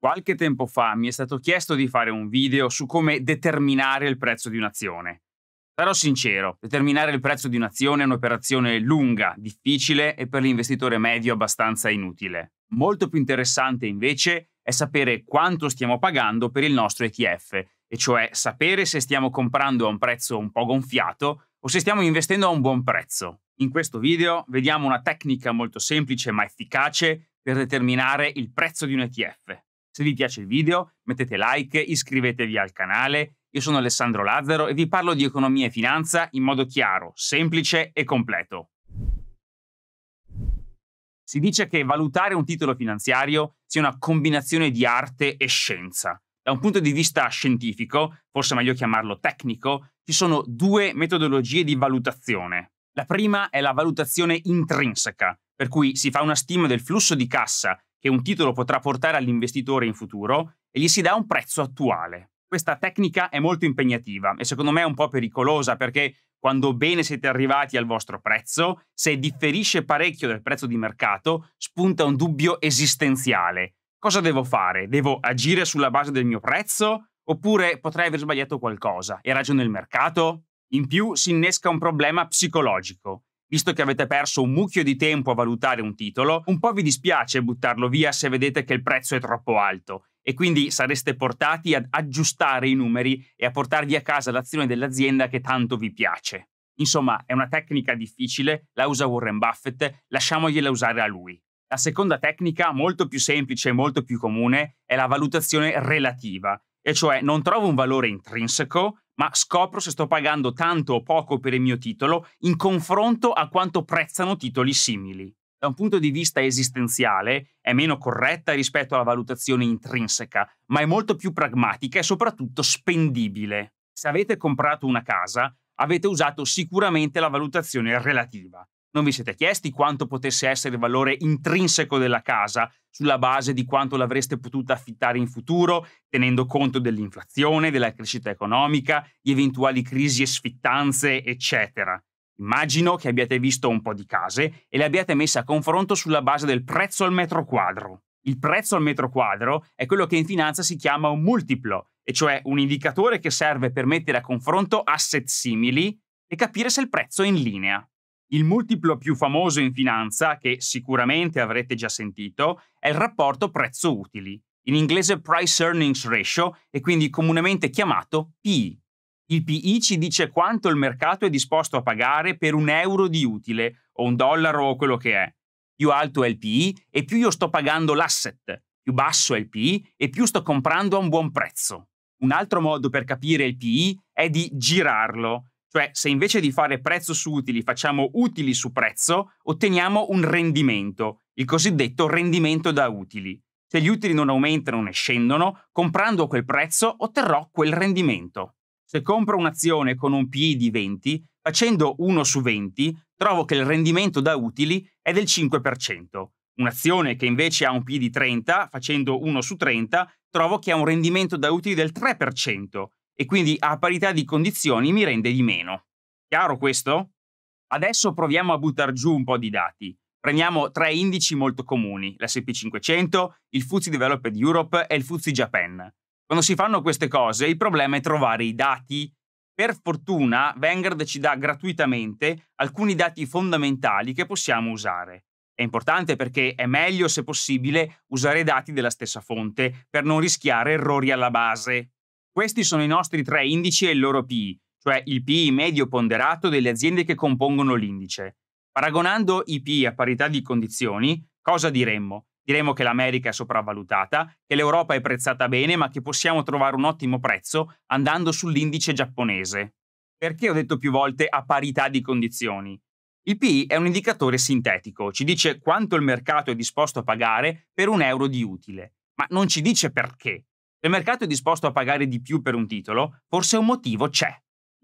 Qualche tempo fa mi è stato chiesto di fare un video su come determinare il prezzo di un'azione. Sarò sincero, determinare il prezzo di un'azione è un'operazione lunga, difficile e per l'investitore medio abbastanza inutile. Molto più interessante invece è sapere quanto stiamo pagando per il nostro ETF, e cioè sapere se stiamo comprando a un prezzo un po' gonfiato o se stiamo investendo a un buon prezzo. In questo video vediamo una tecnica molto semplice ma efficace per determinare il prezzo di un ETF. Se vi piace il video, mettete like, iscrivetevi al canale. Io sono Alessandro Lazzaro e vi parlo di economia e finanza in modo chiaro, semplice e completo. Si dice che valutare un titolo finanziario sia una combinazione di arte e scienza. Da un punto di vista scientifico, forse meglio chiamarlo tecnico, ci sono due metodologie di valutazione. La prima è la valutazione intrinseca, per cui si fa una stima del flusso di cassa che un titolo potrà portare all'investitore in futuro e gli si dà un prezzo attuale. Questa tecnica è molto impegnativa e secondo me è un po' pericolosa perché quando bene siete arrivati al vostro prezzo, se differisce parecchio dal prezzo di mercato, spunta un dubbio esistenziale. Cosa devo fare? Devo agire sulla base del mio prezzo? Oppure potrei aver sbagliato qualcosa? Era ragione il mercato? In più si innesca un problema psicologico visto che avete perso un mucchio di tempo a valutare un titolo, un po' vi dispiace buttarlo via se vedete che il prezzo è troppo alto e quindi sareste portati ad aggiustare i numeri e a portarvi a casa l'azione dell'azienda che tanto vi piace. Insomma, è una tecnica difficile, la usa Warren Buffett, lasciamogliela usare a lui. La seconda tecnica, molto più semplice e molto più comune, è la valutazione relativa, e cioè non trovo un valore intrinseco, ma scopro se sto pagando tanto o poco per il mio titolo in confronto a quanto prezzano titoli simili. Da un punto di vista esistenziale è meno corretta rispetto alla valutazione intrinseca, ma è molto più pragmatica e soprattutto spendibile. Se avete comprato una casa, avete usato sicuramente la valutazione relativa. Non vi siete chiesti quanto potesse essere il valore intrinseco della casa, sulla base di quanto l'avreste potuta affittare in futuro, tenendo conto dell'inflazione, della crescita economica, di eventuali crisi e sfittanze, eccetera. Immagino che abbiate visto un po' di case e le abbiate messe a confronto sulla base del prezzo al metro quadro. Il prezzo al metro quadro è quello che in finanza si chiama un multiplo, e cioè un indicatore che serve per mettere a confronto asset simili e capire se il prezzo è in linea. Il multiplo più famoso in finanza, che sicuramente avrete già sentito, è il rapporto prezzo-utili, in inglese Price Earnings Ratio e quindi comunemente chiamato PI. Il PI ci dice quanto il mercato è disposto a pagare per un euro di utile, o un dollaro o quello che è. Più alto è il PI e più io sto pagando l'asset, più basso è il PI e più sto comprando a un buon prezzo. Un altro modo per capire il PI è di girarlo, cioè, se invece di fare prezzo su utili facciamo utili su prezzo, otteniamo un rendimento, il cosiddetto rendimento da utili. Se gli utili non aumentano né scendono, comprando quel prezzo otterrò quel rendimento. Se compro un'azione con un PI di 20, facendo 1 su 20, trovo che il rendimento da utili è del 5%. Un'azione che invece ha un PI di 30, facendo 1 su 30, trovo che ha un rendimento da utili del 3% e quindi a parità di condizioni mi rende di meno. Chiaro questo? Adesso proviamo a buttare giù un po' di dati. Prendiamo tre indici molto comuni, l'SP500, il FTSE Developed Europe e il FTSE Japan. Quando si fanno queste cose, il problema è trovare i dati. Per fortuna, Vanguard ci dà gratuitamente alcuni dati fondamentali che possiamo usare. È importante perché è meglio, se possibile, usare dati della stessa fonte per non rischiare errori alla base. Questi sono i nostri tre indici e il loro PI, cioè il PI medio ponderato delle aziende che compongono l'indice. Paragonando i PI a parità di condizioni, cosa diremmo? Diremmo che l'America è sopravvalutata, che l'Europa è prezzata bene, ma che possiamo trovare un ottimo prezzo andando sull'indice giapponese. Perché ho detto più volte a parità di condizioni? Il PI è un indicatore sintetico, ci dice quanto il mercato è disposto a pagare per un euro di utile, ma non ci dice perché. Se il mercato è disposto a pagare di più per un titolo, forse un motivo c'è.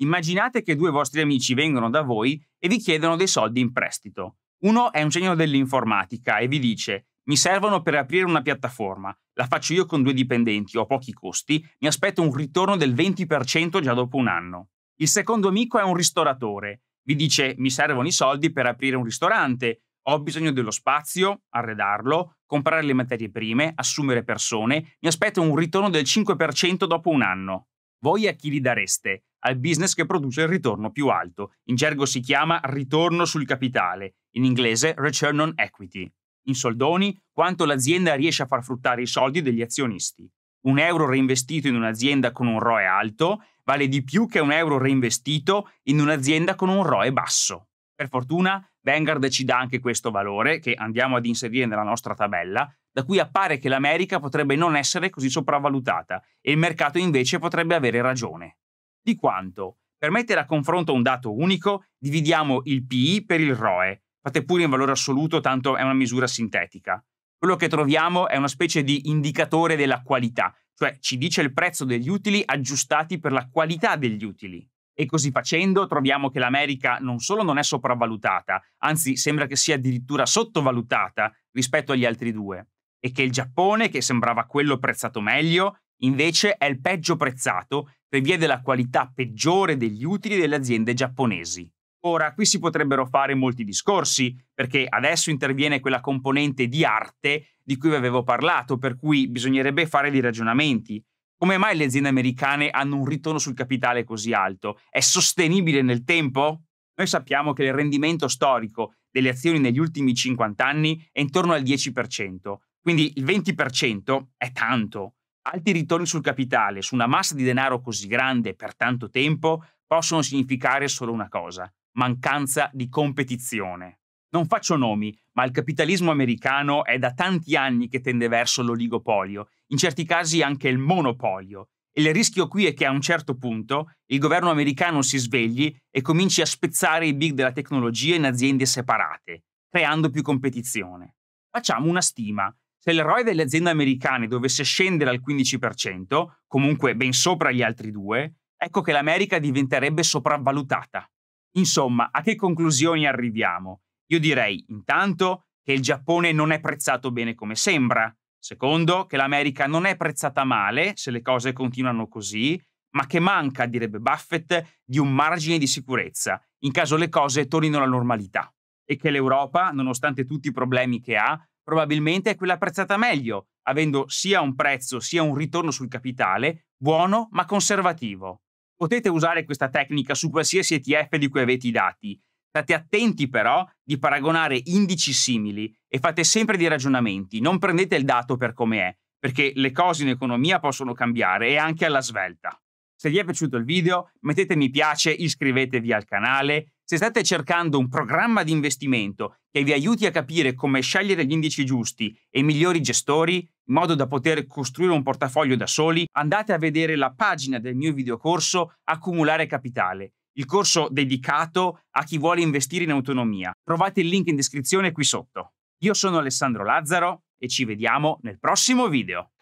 Immaginate che due vostri amici vengono da voi e vi chiedono dei soldi in prestito. Uno è un genio dell'informatica e vi dice mi servono per aprire una piattaforma, la faccio io con due dipendenti, ho pochi costi, mi aspetto un ritorno del 20% già dopo un anno. Il secondo amico è un ristoratore, vi dice mi servono i soldi per aprire un ristorante, ho bisogno dello spazio, arredarlo, comprare le materie prime, assumere persone, mi aspetto un ritorno del 5% dopo un anno. Voi a chi li dareste? Al business che produce il ritorno più alto. In gergo si chiama ritorno sul capitale, in inglese return on equity. In soldoni, quanto l'azienda riesce a far fruttare i soldi degli azionisti. Un euro reinvestito in un'azienda con un ROE alto vale di più che un euro reinvestito in un'azienda con un ROE basso. Per fortuna, Vanguard ci dà anche questo valore che andiamo ad inserire nella nostra tabella, da cui appare che l'America potrebbe non essere così sopravvalutata e il mercato invece potrebbe avere ragione. Di quanto? Per mettere a confronto un dato unico, dividiamo il PI per il ROE. Fate pure in valore assoluto, tanto è una misura sintetica. Quello che troviamo è una specie di indicatore della qualità, cioè ci dice il prezzo degli utili aggiustati per la qualità degli utili. E così facendo troviamo che l'America non solo non è sopravvalutata, anzi sembra che sia addirittura sottovalutata rispetto agli altri due, e che il Giappone, che sembrava quello prezzato meglio, invece è il peggio prezzato per via della qualità peggiore degli utili delle aziende giapponesi. Ora, qui si potrebbero fare molti discorsi, perché adesso interviene quella componente di arte di cui vi avevo parlato, per cui bisognerebbe fare dei ragionamenti. Come mai le aziende americane hanno un ritorno sul capitale così alto? È sostenibile nel tempo? Noi sappiamo che il rendimento storico delle azioni negli ultimi 50 anni è intorno al 10%, quindi il 20% è tanto. Alti ritorni sul capitale su una massa di denaro così grande per tanto tempo possono significare solo una cosa, mancanza di competizione. Non faccio nomi, ma il capitalismo americano è da tanti anni che tende verso l'oligopolio, in certi casi anche il monopolio. E il rischio qui è che a un certo punto il governo americano si svegli e cominci a spezzare i big della tecnologia in aziende separate, creando più competizione. Facciamo una stima. Se il ROI delle aziende americane dovesse scendere al 15%, comunque ben sopra gli altri due, ecco che l'America diventerebbe sopravvalutata. Insomma, a che conclusioni arriviamo? Io direi, intanto, che il Giappone non è prezzato bene come sembra. Secondo, che l'America non è prezzata male se le cose continuano così, ma che manca, direbbe Buffett, di un margine di sicurezza in caso le cose tornino alla normalità. E che l'Europa, nonostante tutti i problemi che ha, probabilmente è quella prezzata meglio, avendo sia un prezzo sia un ritorno sul capitale buono ma conservativo. Potete usare questa tecnica su qualsiasi ETF di cui avete i dati State attenti però di paragonare indici simili e fate sempre dei ragionamenti, non prendete il dato per come è, perché le cose in economia possono cambiare e anche alla svelta. Se vi è piaciuto il video mettete mi piace, iscrivetevi al canale. Se state cercando un programma di investimento che vi aiuti a capire come scegliere gli indici giusti e i migliori gestori, in modo da poter costruire un portafoglio da soli, andate a vedere la pagina del mio videocorso Accumulare Capitale il corso dedicato a chi vuole investire in autonomia. Trovate il link in descrizione qui sotto. Io sono Alessandro Lazzaro e ci vediamo nel prossimo video.